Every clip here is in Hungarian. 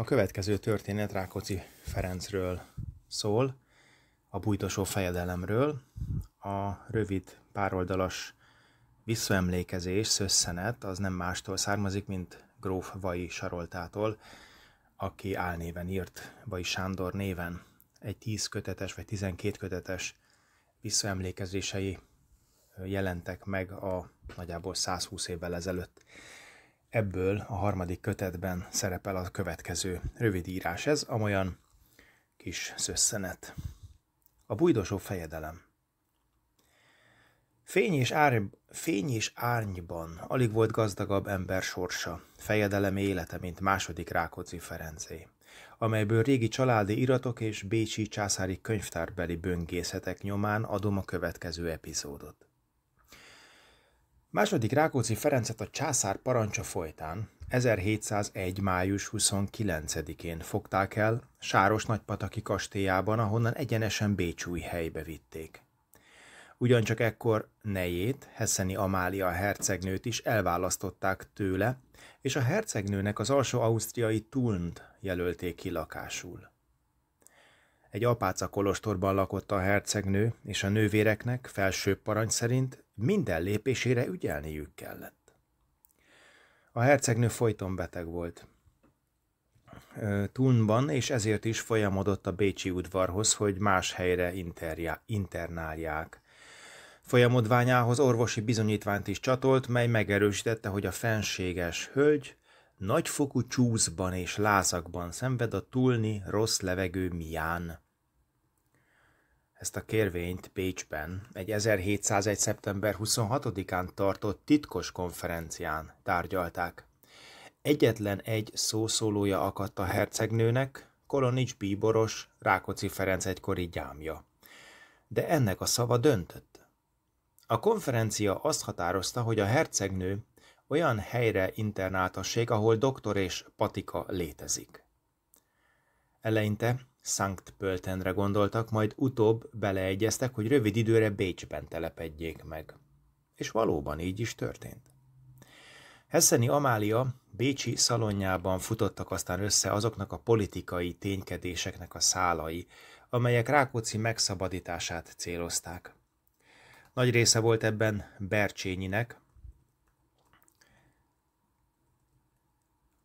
A következő történet Rákóczi Ferencről szól, a bújtosó fejedelemről. A rövid pároldalas visszaemlékezés, szösszenet az nem mástól származik, mint gróf Vai Saroltától, aki álnéven írt, Vai Sándor néven. Egy 10 kötetes vagy 12 kötetes visszaemlékezései jelentek meg a nagyjából 120 évvel ezelőtt Ebből a harmadik kötetben szerepel a következő rövid írás Ez amolyan kis szösszenet. A bújdosó fejedelem. Fény és, ár... Fény és árnyban alig volt gazdagabb ember sorsa, fejedelem élete, mint második Rákóczi Ferencé, amelyből régi családi iratok és bécsi császári könyvtárbeli böngészetek nyomán adom a következő epizódot. Második Rákóczi Ferencet a császár parancsa folytán 1701. május 29-én fogták el Sáros Nagypataki kastélyában, ahonnan egyenesen Bécsúj helybe vitték. Ugyancsak ekkor nejét, Hesseni Amália hercegnőt is elválasztották tőle, és a hercegnőnek az alsó ausztriai Tulnt jelölték ki lakásul. Egy apáca kolostorban lakott a hercegnő, és a nővéreknek felső parancs szerint minden lépésére ügyelniük kellett. A hercegnő folyton beteg volt. Tunban, és ezért is folyamodott a Bécsi udvarhoz, hogy más helyre interjá, internálják. Folyamodványához orvosi bizonyítványt is csatolt, mely megerősítette, hogy a fenséges hölgy nagyfokú csúszban és lázakban szenved a túlni rossz levegő mián ezt a kérvényt Pécsben egy 1701. szeptember 26-án tartott titkos konferencián tárgyalták. Egyetlen egy szószólója akadt a hercegnőnek, Kolonics bíboros, Rákóczi Ferenc egykori gyámja. De ennek a szava döntött. A konferencia azt határozta, hogy a hercegnő olyan helyre internáltassék, ahol doktor és patika létezik. Eleinte Sankt-Pöltenre gondoltak, majd utóbb beleegyeztek, hogy rövid időre Bécsben telepedjék meg. És valóban így is történt. Hesseni Amália Bécsi szalonjában futottak aztán össze azoknak a politikai ténykedéseknek a szálai, amelyek Rákóczi megszabadítását célozták. Nagy része volt ebben Bercsényinek,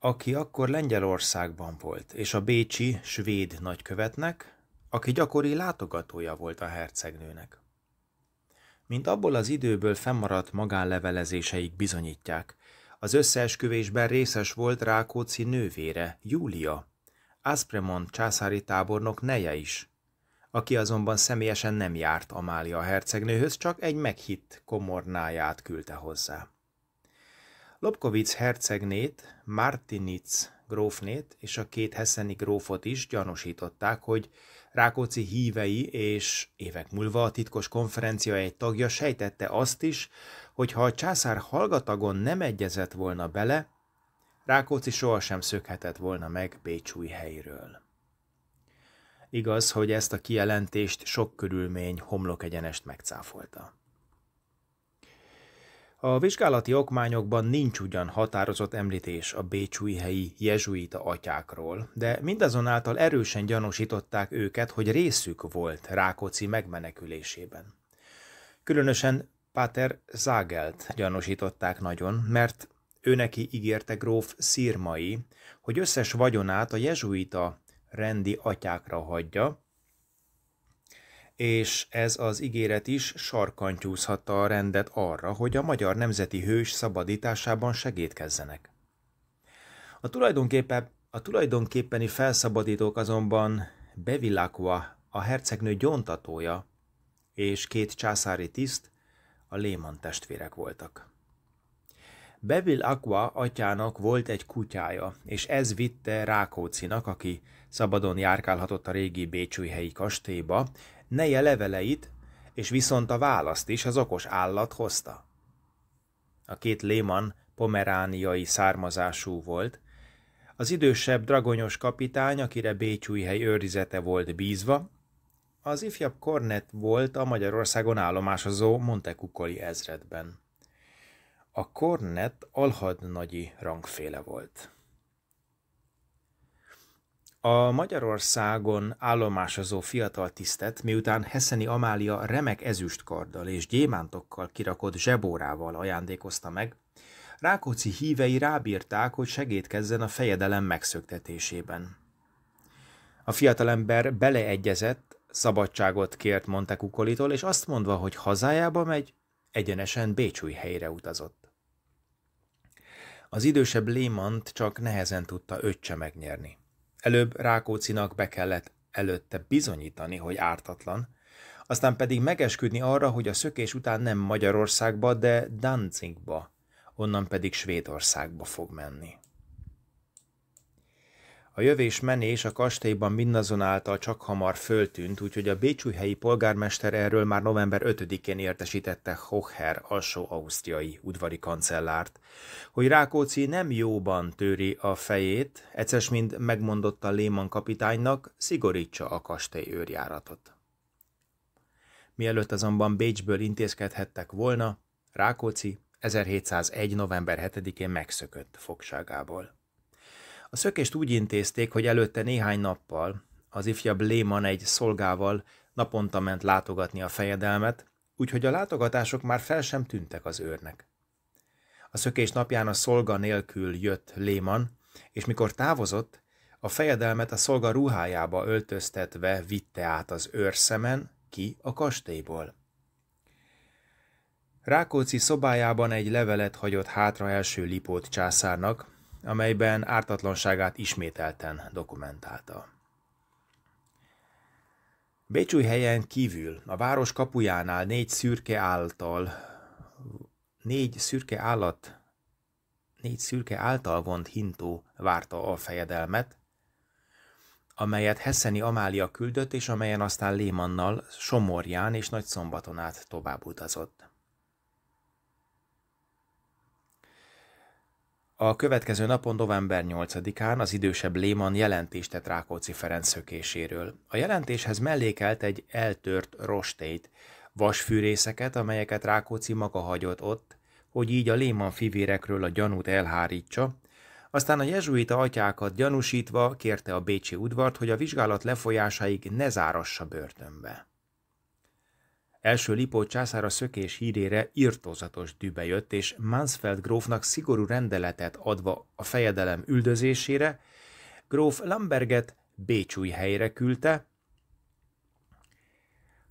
aki akkor Lengyelországban volt, és a bécsi svéd nagykövetnek, aki gyakori látogatója volt a hercegnőnek. Mint abból az időből fennmaradt magánlevelezéseik bizonyítják, az összeesküvésben részes volt Rákóczi nővére, Júlia, Aspremont császári tábornok neje is, aki azonban személyesen nem járt Amália hercegnőhöz, csak egy meghitt komornáját küldte hozzá. Lobkovic hercegnét, Martinic grófnét és a két hesseni grófot is gyanúsították, hogy Rákóczi hívei és évek múlva a titkos konferencia egy tagja sejtette azt is, hogy ha a császár hallgatagon nem egyezett volna bele, Rákóczi sohasem szökhetett volna meg Bécsúj helyről. Igaz, hogy ezt a kijelentést sok körülmény homlok egyenest megcáfolta. A vizsgálati okmányokban nincs ugyan határozott említés a bécsújhelyi jezsuita atyákról, de mindazonáltal erősen gyanúsították őket, hogy részük volt Rákóczi megmenekülésében. Különösen Páter Zágelt gyanúsították nagyon, mert neki ígérte gróf Szirmai, hogy összes vagyonát a jezsuita rendi atyákra hagyja, és ez az ígéret is sarkantyúzhatta a rendet arra, hogy a magyar nemzeti hős szabadításában segítkezzenek. A, tulajdonképpen, a tulajdonképpeni felszabadítók azonban Bevilacqua, a hercegnő gyontatója, és két császári tiszt, a Léman testvérek voltak. Bevil Aqua atyának volt egy kutyája, és ez vitte Rákócinak, aki szabadon járkálhatott a régi bécsújhelyi kastélyba, neje leveleit, és viszont a választ is az okos állat hozta. A két léman pomerániai származású volt, az idősebb dragonyos kapitány, akire Bécsújhely őrizete volt bízva, az ifjabb kornet volt a Magyarországon állomásozó Montekukoli ezredben. A kornet alhadnagyi rangféle volt. A Magyarországon állomásozó fiatal tisztet, miután Heszeni Amália remek ezüstkarddal és gyémántokkal kirakott zsebórával ajándékozta meg, Rákóczi hívei rábírták, hogy segítkezzen a fejedelem megszöktetésében. A fiatalember beleegyezett, szabadságot kért Kukolitól, és azt mondva, hogy hazájába megy, egyenesen helyre utazott. Az idősebb Lémant csak nehezen tudta öccse megnyerni. Előbb Rákócinak be kellett előtte bizonyítani, hogy ártatlan, aztán pedig megesküdni arra, hogy a szökés után nem Magyarországba, de Danzigba, onnan pedig Svédországba fog menni. A jövés menés a kastélyban mindazonáltal csak hamar föltűnt, úgyhogy a bécsújhelyi polgármester erről már november 5-én értesítette Hocher alsó-ausztriai udvari kancellárt, hogy Rákóczi nem jóban tőri a fejét, mind megmondotta Léman kapitánynak, szigorítsa a kastély őrjáratot. Mielőtt azonban Bécsből intézkedhettek volna, Rákóczi 1701. november 7-én megszökött fogságából. A szökést úgy intézték, hogy előtte néhány nappal az ifjabb Léman egy szolgával naponta ment látogatni a fejedelmet, úgyhogy a látogatások már fel sem tűntek az őrnek. A szökés napján a szolga nélkül jött Léman, és mikor távozott, a fejedelmet a szolga ruhájába öltöztetve vitte át az őrszemen ki a kastélyból. Rákóczi szobájában egy levelet hagyott hátra első Lipót császárnak, amelyben ártatlanságát ismételten dokumentálta. helyen kívül a város kapujánál négy szürke által, négy szürke állat, négy szürke által vont hintó várta a fejedelmet, amelyet Hesseni Amália küldött, és amelyen aztán Lémannal Somorján és Szombaton át tovább utazott. A következő napon, november 8-án az idősebb Léman jelentést tett Rákóczi Ferenc szökéséről. A jelentéshez mellékelt egy eltört rostét, vasfűrészeket, amelyeket Rákóczi maga hagyott ott, hogy így a Léman fivérekről a gyanút elhárítsa, aztán a jezsuita atyákat gyanúsítva kérte a Bécsi udvart, hogy a vizsgálat lefolyásáig ne zárassa börtönbe. Első Lipó császára szökés hírére irtózatos dübe jött, és Mansfeld grófnak szigorú rendeletet adva a fejedelem üldözésére, gróf Lamberget helyre küldte,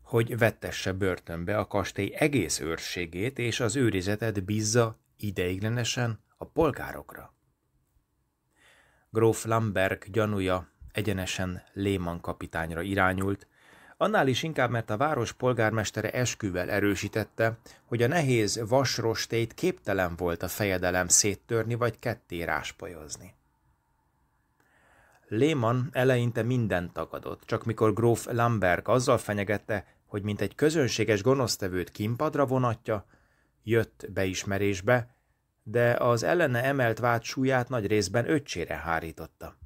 hogy vettesse börtönbe a kastély egész őrségét, és az őrizetet bízza ideiglenesen a polgárokra. Gróf Lamberg gyanúja egyenesen Léman kapitányra irányult, Annál is inkább, mert a város polgármestere esküvel erősítette, hogy a nehéz vasrostét képtelen volt a fejedelem széttörni vagy ketté ráspajozni. Léman eleinte mindent tagadott, csak mikor gróf Lamberg azzal fenyegette, hogy mint egy közönséges gonosztevőt kimpadra vonatja, jött beismerésbe, de az ellene emelt vád súlyát nagy részben öccsére hárította.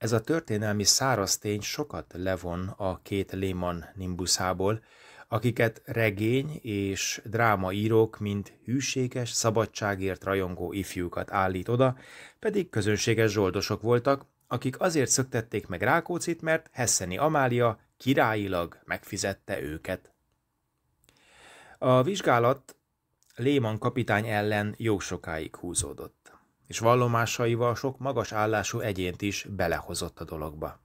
Ez a történelmi száraz tény sokat levon a két Léman nimbuszából, akiket regény és drámaírók, mint hűséges, szabadságért rajongó ifjúkat állít oda, pedig közönséges zsoldosok voltak, akik azért szöktették meg Rákócit, mert Hesseni Amália királyilag megfizette őket. A vizsgálat Léman kapitány ellen jó sokáig húzódott és vallomásaival sok magas állású egyént is belehozott a dologba.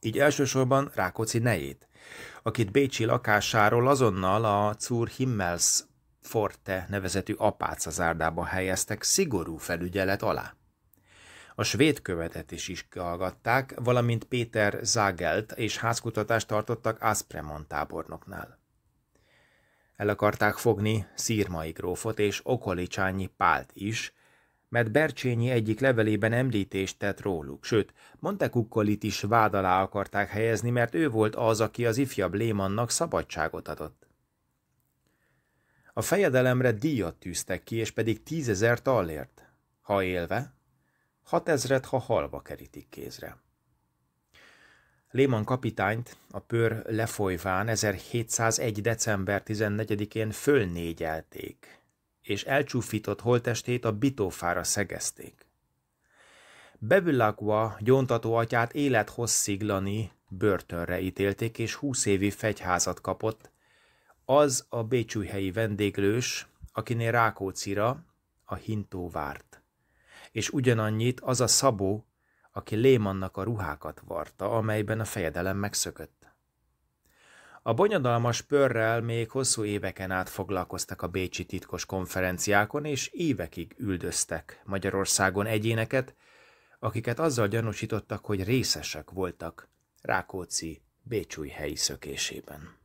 Így elsősorban Rákóczi nejét, akit Bécsi lakásáról azonnal a Czúr Himmels Forte nevezetű apáca zárdába helyeztek szigorú felügyelet alá. A svéd követet is is hallgatták, valamint Péter Zagelt és házkutatást tartottak Aspremon tábornoknál. El akarták fogni Szírmai grófot és Okolicsányi Pált is, mert Bercsényi egyik levelében említést tett róluk, sőt, Montekukkolit is vád alá akarták helyezni, mert ő volt az, aki az ifjabb Lémannak szabadságot adott. A fejedelemre díjat tűztek ki, és pedig tízezer tallért, ha élve, hatezret, ha halva kerítik kézre. Léman kapitányt a pör lefolyván 1701. december 14-én fölnégyelték, és elcsúfított holtestét a bitófára szegezték. Bevilakva gyontató atyát élethossziglani börtönre ítélték, és húsz évi fegyházat kapott, az a bécsújhelyi vendéglős, akinél Rákócira a hintó várt. És ugyanannyit az a Szabó, aki Lémannak a ruhákat varta, amelyben a fejedelem megszökött. A bonyodalmas pörrel még hosszú éveken át foglalkoztak a bécsi titkos konferenciákon, és évekig üldöztek Magyarországon egyéneket, akiket azzal gyanúsítottak, hogy részesek voltak Rákóczi bécsújhelyi szökésében.